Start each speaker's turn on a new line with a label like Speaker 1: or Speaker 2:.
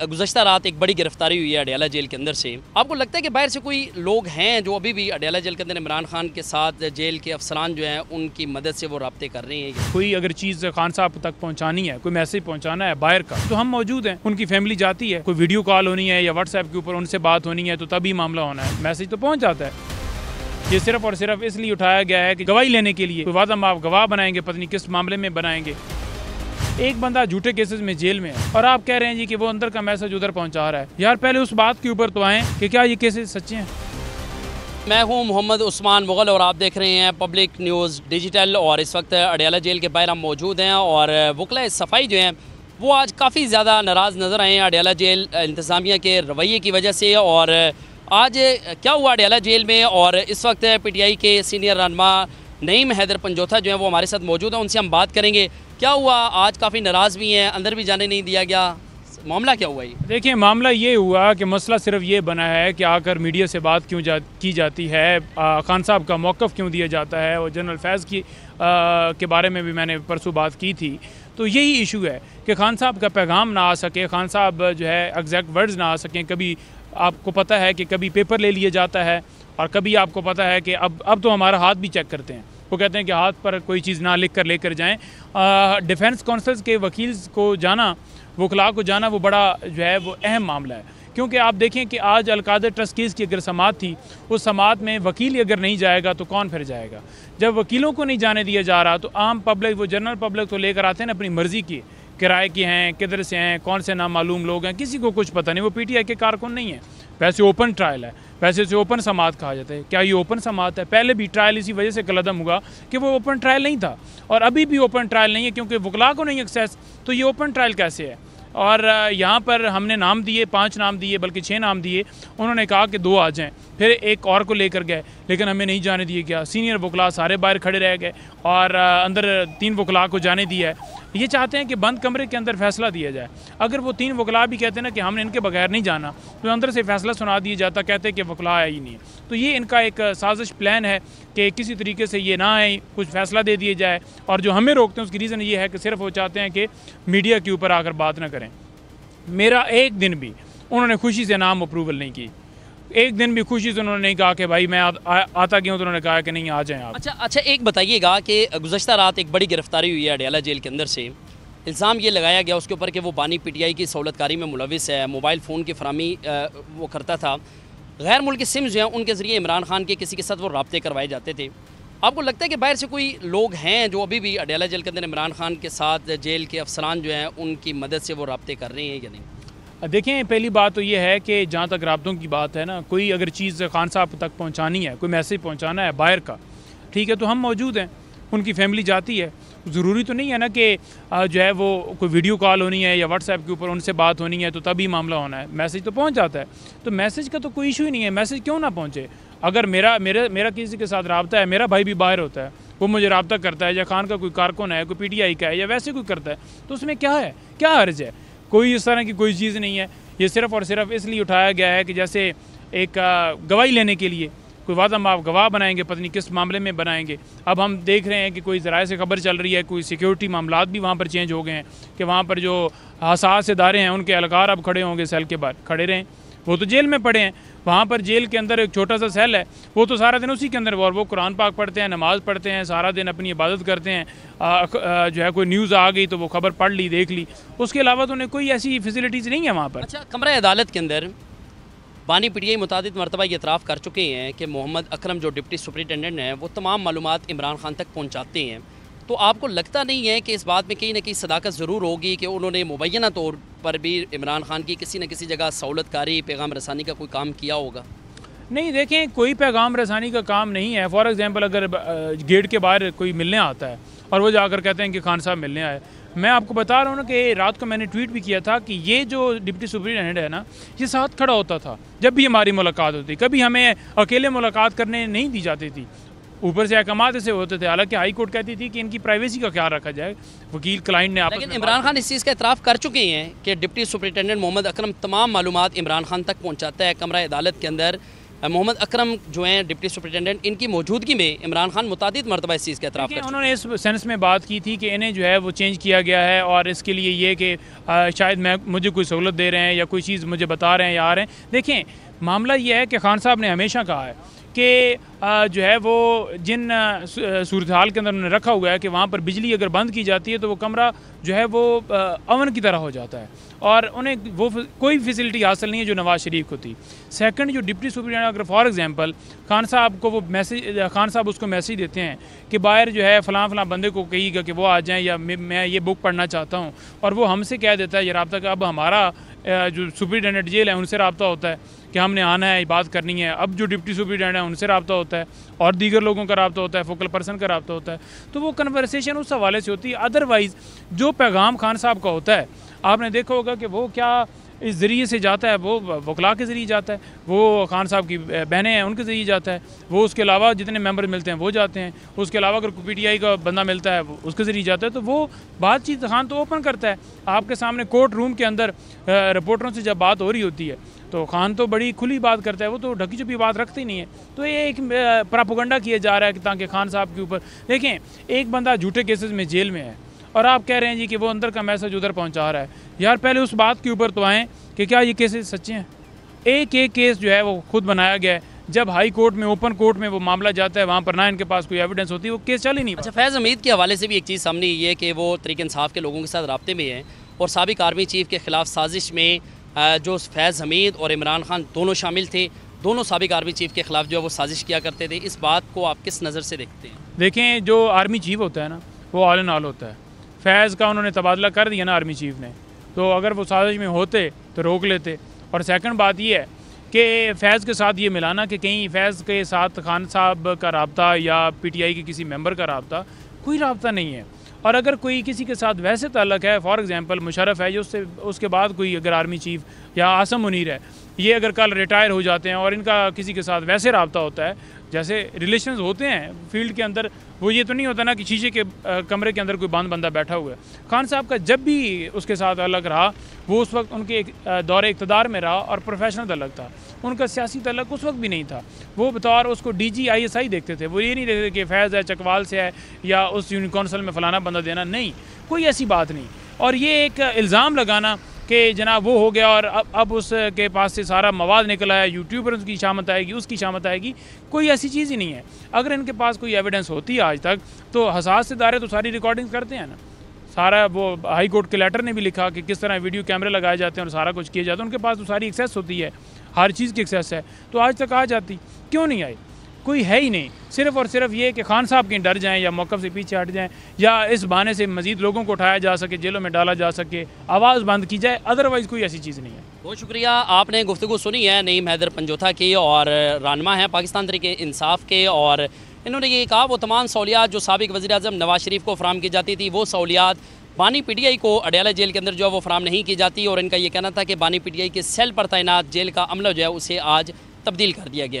Speaker 1: गुजशत रात एक बड़ी गिरफ्तारी हुई है अडयाला जेल के अंदर से आपको लगता है कि बाहर से कोई लोग हैं जो अभी भी अडियाला जेल के अंदर इमरान खान के साथ जेल के अफसरान जो हैं उनकी मदद से वो रबते कर रहे हैं
Speaker 2: कोई अगर चीज़ खान साहब तक पहुँचानी है कोई मैसेज पहुँचाना है बाहर का तो हम मौजूद हैं उनकी फैमिली जाती है कोई वीडियो कॉल होनी है या व्हाट्सएप के ऊपर उनसे बात होनी है तो तभी मामला होना है मैसेज तो पहुँच जाता है ये सिर्फ और सिर्फ इसलिए उठाया गया है कि गवाही लेने के लिए वादा माफ गवाह बनाएंगे पत्नी किस मामले में बनाएंगे एक बंदा झूठे केसेस में जेल में है और आप कह रहे हैं जी कि वो अंदर का मैसेज उधर पहुंचा रहा है यार पहले उस बात के ऊपर तो आए कि क्या ये केसेस सच्चे हैं
Speaker 1: मैं हूं मोहम्मद उस्मान मुग़ल और आप देख रहे हैं पब्लिक न्यूज़ डिजिटल और इस वक्त अडियाला जेल के बाहर हम मौजूद हैं और वकला सफाई जो हैं वो आज काफ़ी ज़्यादा नाराज़ नज़र आए हैं अडियाला जेल इंतज़ामिया के रवैये की वजह से और आज क्या हुआ अडयाला जेल में और इस वक्त पीटीआई के सीनियर रहनमा नईम हैदर पंजोथा जो है वो हमारे साथ मौजूद हैं उनसे हम बात करेंगे क्या हुआ आज काफ़ी नाराज़ भी हैं अंदर भी जाने नहीं दिया गया मामला क्या हुआ ये
Speaker 2: देखिए मामला ये हुआ कि मसला सिर्फ ये बना है कि आकर मीडिया से बात क्यों जा की जाती है आ, खान साहब का मौक़ क्यों दिया जाता है और जनरल फैज़ की आ, के बारे में भी मैंने परसों बात की थी तो यही इशू है कि खान साहब का पैगाम ना आ सके खान साहब जो है एग्जैक्ट वर्ड्स ना आ सकें कभी आपको पता है कि कभी पेपर ले लिया जाता है और कभी आपको पता है कि अब अब तो हमारा हाथ भी चेक करते हैं वो कहते हैं कि हाथ पर कोई चीज़ ना लिख कर लेकर जाएँ डिफेंस काउंसिल्स के वकील को जाना वकला को जाना वो बड़ा जो है वो अहम मामला है क्योंकि आप देखें कि आज अलकादर ट्रस्ट केस की अगर समात थी उस समात में वकील अगर नहीं जाएगा तो कौन फिर जाएगा जब वकीलों को नहीं जाने दिया जा रहा तो आम पब्लिक वो जनरल पब्लिक तो लेकर आते हैं ना अपनी मर्ज़ी की किराए के हैं किधर से हैं कौन से नाम मालूम लोग हैं किसी को कुछ पता नहीं वो पीटीआई के कारकुन नहीं है वैसे ओपन ट्रायल है वैसे इसे ओपन समात कहा जाता है क्या ये ओपन समात है पहले भी ट्रायल इसी वजह से कलदम हुआ कि वो ओपन ट्रायल नहीं था और अभी भी ओपन ट्रायल नहीं है क्योंकि वकला को नहीं एक्सेस तो ये ओपन ट्रायल कैसे है और यहाँ पर हमने नाम दिए पांच नाम दिए बल्कि छः नाम दिए उन्होंने कहा कि दो आ जाएं फिर एक और को लेकर गए लेकिन हमें नहीं जाने दिए क्या सीनियर वकला सारे बाहर खड़े रह गए और अंदर तीन वकला को जाने दिया है ये चाहते हैं कि बंद कमरे के अंदर फैसला दिया जाए अगर वो तीन वकला भी कहते ना कि हमने इनके बगैर नहीं जाना तो अंदर से फैसला सुना दिया जाता कहते कि वकला आया ही नहीं तो ये इनका एक साजिश प्लान है कि किसी तरीके से ये ना आए कुछ फैसला दे दिया जाए और जो हमें रोकते हैं उसकी रीज़न ये है कि सिर्फ वो चाहते हैं कि मीडिया के ऊपर आकर बात ना करें मेरा एक दिन भी उन्होंने खुशी से नाम अप्रूवल नहीं की एक दिन भी खुशी से उन्होंने नहीं कहा कि भाई मैं आ, आ, आता क्यों तो उन्होंने कहा कि नहीं आ जाएं आप अच्छा अच्छा एक बताइएगा कि गुजशत रात एक बड़ी गिरफ्तारी
Speaker 1: हुई है अडयाला जेल के अंदर से इल्ज़ाम ये लगाया गया उसके ऊपर कि वो बानी पीटीआई की सहूलतकारी में मुलविस है मोबाइल फ़ोन की फरहमी वो करता था गैर मुल्क सिम्स जो हैं उनके ज़रिए इमरान खान के किसी के साथ वो रबते करवाए जाते थे आपको लगता है कि बाहर से कोई लोग हैं जो अभी भी अडयाला जेल के अंदर इमरान खान के साथ जेल के अफसरान जो हैं उनकी मदद से वो रबते कर रहे हैं या नहीं
Speaker 2: देखें पहली बात तो ये है कि जहाँ तक रबतों की बात है ना कोई अगर चीज़ खान साहब तक पहुँचानी है कोई मैसेज पहुँचाना है बाहर का ठीक है तो हम मौजूद हैं उनकी फैमिली जाती है ज़रूरी तो नहीं है ना कि जो है वो कोई वीडियो कॉल होनी है या व्हाट्सएप के ऊपर उनसे बात होनी है तो तभी मामला होना है मैसेज तो पहुंच जाता है तो मैसेज का तो कोई इशू ही नहीं है मैसेज क्यों ना पहुंचे अगर मेरा मेरा मेरा किसी के साथ रबता है मेरा भाई भी बाहर होता है वो मुझे रबता करता है या खान का कोई कारकुन है कोई पी का है या वैसे कोई करता है तो उसमें क्या है क्या अर्ज है कोई इस तरह की कोई चीज़ नहीं है ये सिर्फ़ और सिर्फ इसलिए उठाया गया है कि जैसे एक गवाही लेने के लिए कोई वादा माप गवाह बनाएंगे पत्नी किस मामले में बनाएंगे अब हम देख रहे हैं कि कोई ज़राए से खबर चल रही है कोई सिक्योरिटी मामला भी वहाँ पर चेंज हो गए हैं कि वहाँ पर जो हसास इदारे हैं उनके अलकार अब खड़े होंगे सेल के बाहर खड़े रहें वो तो जेल में पड़े हैं वहाँ पर जेल के अंदर एक छोटा सा सेल है वो तो सारा दिन उसी के अंदर और वो कुरान पाक पढ़ते हैं नमाज़ पढ़ते हैं सारा दिन अपनी इबादत करते हैं आ, आ, जो है कोई न्यूज़ आ गई तो वो खबर पढ़ ली देख ली उसके अलावा तो उन्हें कोई ऐसी फैसिलिटीज़ नहीं है वहाँ पर
Speaker 1: अच्छा कमरा अदालत के अंदर बानी पीटीआई मुताद मरतबा ये इतराफ़ कर चुके हैं कि मोहम्मद अकरम जो डिप्टी सुप्रिटेंडेंट हैं वो तमाम मालूम इमरान खान तक पहुँचाते हैं तो आपको लगता नहीं है कि इस बात में कहीं ना कहीं सदाकत ज़रूर होगी कि उन्होंने मुबैना तौर पर भी इमरान खान की किसी न किसी जगह सहूलतकारी पैगाम रसानी का कोई काम किया होगा
Speaker 2: नहीं देखें कोई पैगाम रसानी का काम नहीं है फॉर एग्ज़ाम्पल अगर गेट के बाहर कोई मिलने आता है और वो जाकर कहते हैं कि खान साहब मिलने आए मैं आपको बता रहा हूँ ना कि रात को मैंने ट्वीट भी किया था कि ये जो डिप्टी सुप्रिटेंडेंट है ना ये साथ खड़ा होता था जब भी हमारी मुलाकात होती कभी हमें अकेले मुलाकात करने नहीं दी जाती थी ऊपर से अहकाम ऐसे होते थे हालांकि हाई कोर्ट कहती थी कि इनकी प्राइवेसी का ख्याल रखा जाए वकील क्लाइंट ने आप लेकिन इमरान खान इस चीज़ का इतराफ़ कर चुके हैं कि डिप्टी सुपरिटेंडेंट मोहम्मद अक्रम
Speaker 1: तमाम मालूम इमरान खान तक पहुँचाता है कमरा अदालत के अंदर मोहम्मद अक्रम जो हैं डिप्टी
Speaker 2: सुपरिटेंडेंट इनकी मौजूदगी में इमरान खान मुतद मरतबा इस चीज़ का अतराफ़ उन्होंने इस सेंस में बात की थी कि इन्हें जो है वो चेंज किया गया है और इसके लिए ये कि शायद मैं मुझे कोई सहूलत दे रहे हैं या कोई चीज़ मुझे बता रहे हैं या आ रहे हैं देखें मामला ये है कि खान साहब ने हमेशा कहा है कि जो है वो जिन सूरत हाल के अंदर उन्होंने रखा हुआ है कि वहाँ पर बिजली अगर बंद की जाती है तो वो कमरा जो है वो अवन की तरह हो जाता है और उन्हें वो कोई फैसिलिटी हासिल नहीं है जो नवाज़ शरीफ को थी सेकंड जो डिप्टी सुप्रिटेंडेंट अगर फॉर एग्जांपल खान साहब को वो मैसेज खान साहब उसको मैसेज देते हैं कि बाहर जो है फ़लाँ फ़लाँ बंदे को कहिएगा कि वो आ जाएँ या मैं ये बुक पढ़ना चाहता हूँ और वो हमसे कह देता है ये रबता का अब हमारा जो सुप्रिटेंडेंट जेल है उनसे रबता होता है कि हमने आना है बात करनी है अब जो डिप्टी सुप्रिटेंडेंट है उनसे रबता होता है और दीगर लोगों का रबता होता है फोकल पर्सन का रबता होता है तो वो कन्वर्सेशन उस हवाले से होती है अदरवाइज़ जो पैगाम खान साहब का होता है आपने देखा होगा कि वो क्या इस ज़रिए से जाता है वो वकला के ज़रिए जाता है वो खान साहब की बहनें हैं उनके ज़रिए जाता है वो उसके अलावा जितने मेंबर मिलते हैं वो जाते हैं उसके अलावा अगर पीटीआई का बंदा मिलता है उसके ज़रिए जाता है तो वो बातचीत खान तो ओपन करता है आपके सामने कोर्ट रूम के अंदर रिपोर्टरों से जब बात हो रही होती है तो खान तो बड़ी खुली बात करता है वो तो ढकी छुपी बात रखते ही नहीं है तो ये एक प्रापोगंडा किया जा रहा है ताकि खान साहब के ऊपर देखें एक बंदा झूठे केसेस में जेल में है और आप कह रहे हैं जी कि वो अंदर का मैसेज उधर पहुंचा रहा है यार पहले उस बात के ऊपर तो आएँ कि क्या ये केसेस सच्चे हैं एक एक केस जो है वो खुद बनाया गया है जब हाई कोर्ट में ओपन कोर्ट में वो मामला जाता है वहाँ पर ना इनके पास कोई एविडेंस होती है वो केस चल ही नहीं अच्छा फैज़ हमीद के हवाले से भी एक चीज़ सामने ये
Speaker 1: है कि वो तरीके इंसाफ के लोगों के साथ रबते में हैं और सबक आर्मी चीफ के ख़िलाफ़ साजिश में जो फैज़ हमीद और इमरान खान दोनों शामिल थे दोनों सबक आर्मी चीफ के ख़िलाफ़ जो है वो साजिश किया करते थे इस बात को आप किस नज़र से देखते हैं
Speaker 2: देखें जो आर्मी चीफ होता है ना वो ऑल एंड ऑल होता है फैज़ का उन्होंने तबादला कर दिया ना आर्मी चीफ ने तो अगर वो साजिश में होते तो रोक लेते और सेकंड बात ये है कि फैज़ के साथ ये मिलाना कि कहीं फैज़ के साथ खान साहब का रबता या पीटीआई के किसी मेंबर का रबता कोई रबता नहीं है और अगर कोई किसी के साथ वैसे तल्लक है फॉर एग्ज़ाम्पल मुशरफ है जो उससे उसके बाद कोई अगर आर्मी चीफ या आसम मुनिर है ये अगर कल रिटायर हो जाते हैं और इनका किसी के साथ वैसे रबता होता है जैसे रिलेशन होते हैं फील्ड के अंदर वो ये तो नहीं होता ना कि शीशे के कमरे के अंदर कोई बांध बंदा बैठा हुआ है खान साहब का जब भी उसके साथ अलग रहा वो उस वक्त उनके दौरे इकतदार में रहा और प्रोफेशनल अलग था उनका सियासी तलक उस वक्त भी नहीं था वो बतौर उसको D G I S I देखते थे वो ये नहीं देखते कि फैज़ है चकवाल से है या उस यूनिकॉन्सल में फ़लाना बंदा देना नहीं कोई ऐसी बात नहीं और ये एक इल्ज़ाम लगाना कि जनाब वो हो गया और अब अब उसके पास से सारा मवाद निकला है यूट्यूब पर उसकी शामत आएगी उसकी शामत आएगी कोई ऐसी चीज़ ही नहीं है अगर इनके पास कोई एविडेंस होती है आज तक तो हसास इदारे तो सारी रिकॉर्डिंग करते हैं ना सारा वो हाई कोर्ट के लेटर ने भी लिखा कि किस तरह वीडियो कैमरे लगाए जाते हैं और सारा कुछ किया जाता है उनके पास तो सारी एक्सेस होती है हर चीज़ की एक्सेस है तो आज तक आ जाती क्यों नहीं आई कोई है ही नहीं सिर्फ और सिर्फ ये कि खान साहब कहीं डर जाएं या मौक़ से पीछे हट जाएं या इस बहाने से मजीद लोगों को उठाया जा सके जेलों में डाला जा सके आवाज़ बंद की जाए अदरवाइज़ कोई ऐसी चीज़ नहीं है
Speaker 1: बहुत शुक्रिया आपने गुफ्तु सुनी है नईम हैदर पंजोथा की और रानमा है पाकिस्तान तरीके इंसाफ के और इन्होंने ये कहा वो तमाम सहूलियात जो सबक वजी अजम नवाज शरीफ को फ्राहम की जाती थी वो सहूलियात बानी पीटीआई को अडयाला जेल के अंदर जो है वो फराम नहीं की जाती और इनका ये कहना था कि बानी पीटीआई के सेल पर तैनात जेल का अमला जो है उसे आज तब्दील कर दिया गया है